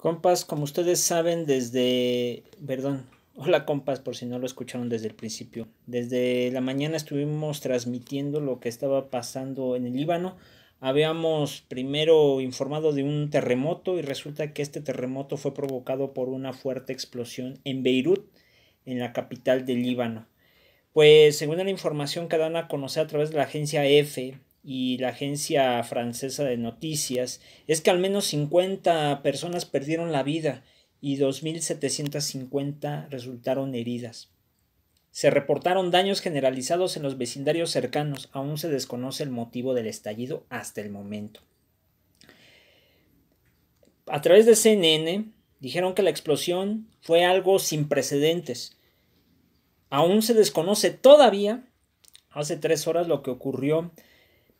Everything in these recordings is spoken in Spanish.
Compas, como ustedes saben, desde... Perdón. Hola compas, por si no lo escucharon desde el principio. Desde la mañana estuvimos transmitiendo lo que estaba pasando en el Líbano. Habíamos primero informado de un terremoto y resulta que este terremoto fue provocado por una fuerte explosión en Beirut, en la capital del Líbano. Pues según la información que dan a conocer a través de la agencia EFE, y la agencia francesa de noticias es que al menos 50 personas perdieron la vida y 2.750 resultaron heridas. Se reportaron daños generalizados en los vecindarios cercanos, aún se desconoce el motivo del estallido hasta el momento. A través de CNN dijeron que la explosión fue algo sin precedentes. Aún se desconoce todavía, hace tres horas, lo que ocurrió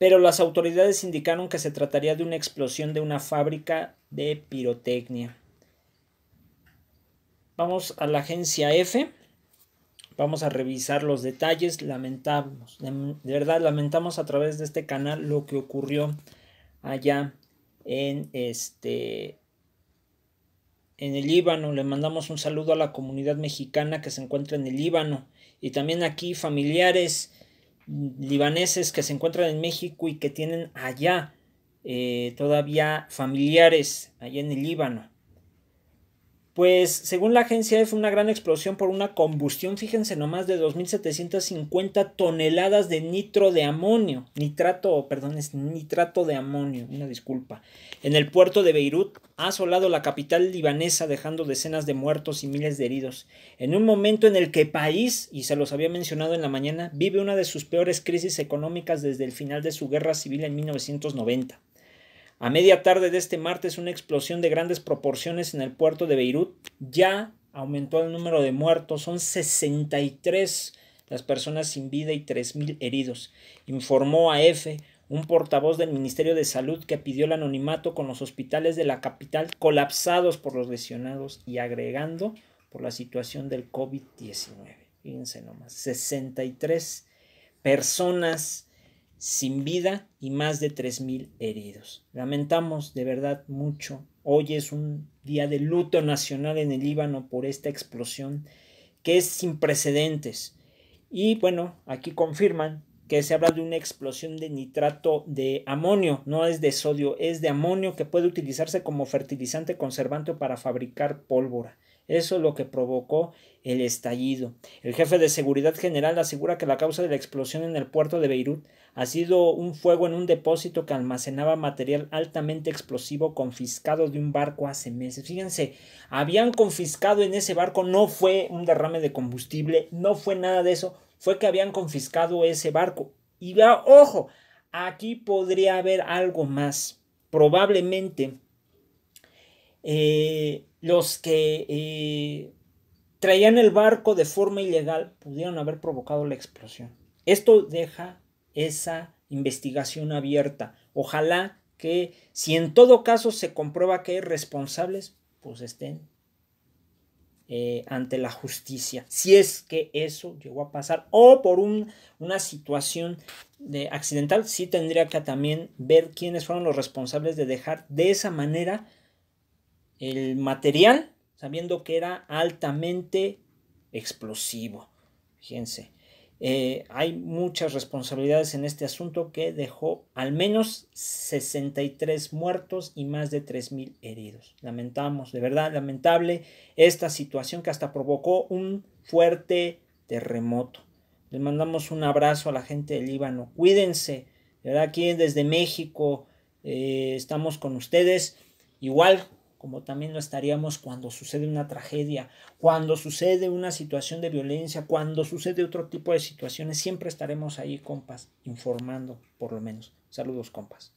pero las autoridades indicaron que se trataría de una explosión de una fábrica de pirotecnia. Vamos a la agencia F, vamos a revisar los detalles, lamentamos, de, verdad lamentamos a través de este canal lo que ocurrió allá en este en el Líbano, le mandamos un saludo a la comunidad mexicana que se encuentra en el Líbano y también aquí familiares libaneses que se encuentran en México y que tienen allá eh, todavía familiares, allá en el Líbano. Pues según la agencia fue una gran explosión por una combustión, fíjense más de 2.750 toneladas de nitro de amonio, nitrato, perdón, es nitrato de amonio, una disculpa, en el puerto de Beirut ha asolado la capital libanesa dejando decenas de muertos y miles de heridos, en un momento en el que país, y se los había mencionado en la mañana, vive una de sus peores crisis económicas desde el final de su guerra civil en 1990. A media tarde de este martes, una explosión de grandes proporciones en el puerto de Beirut ya aumentó el número de muertos. Son 63 las personas sin vida y 3.000 heridos, informó a EFE un portavoz del Ministerio de Salud que pidió el anonimato con los hospitales de la capital colapsados por los lesionados y agregando por la situación del COVID-19. Fíjense nomás, 63 personas sin vida y más de 3.000 heridos. Lamentamos de verdad mucho. Hoy es un día de luto nacional en el Líbano por esta explosión que es sin precedentes. Y bueno, aquí confirman que se habla de una explosión de nitrato de amonio, no es de sodio, es de amonio que puede utilizarse como fertilizante conservante para fabricar pólvora. Eso es lo que provocó el estallido. El jefe de seguridad general asegura que la causa de la explosión en el puerto de Beirut ha sido un fuego en un depósito que almacenaba material altamente explosivo confiscado de un barco hace meses. Fíjense, habían confiscado en ese barco, no fue un derrame de combustible, no fue nada de eso, fue que habían confiscado ese barco. Y vea, ojo, aquí podría haber algo más. Probablemente eh, los que eh, traían el barco de forma ilegal pudieron haber provocado la explosión. Esto deja esa investigación abierta. Ojalá que si en todo caso se comprueba que hay responsables, pues estén eh, ante la justicia. Si es que eso llegó a pasar o por una situación de accidental, sí tendría que también ver quiénes fueron los responsables de dejar de esa manera el material, sabiendo que era altamente explosivo. Fíjense, eh, hay muchas responsabilidades en este asunto que dejó al menos 63 muertos y más de 3.000 heridos. Lamentamos, de verdad lamentable, esta situación que hasta provocó un fuerte terremoto. Les mandamos un abrazo a la gente del Líbano. Cuídense. De verdad, aquí desde México eh, estamos con ustedes. Igual como también lo estaríamos cuando sucede una tragedia, cuando sucede una situación de violencia, cuando sucede otro tipo de situaciones, siempre estaremos ahí, compas, informando, por lo menos. Saludos, compas.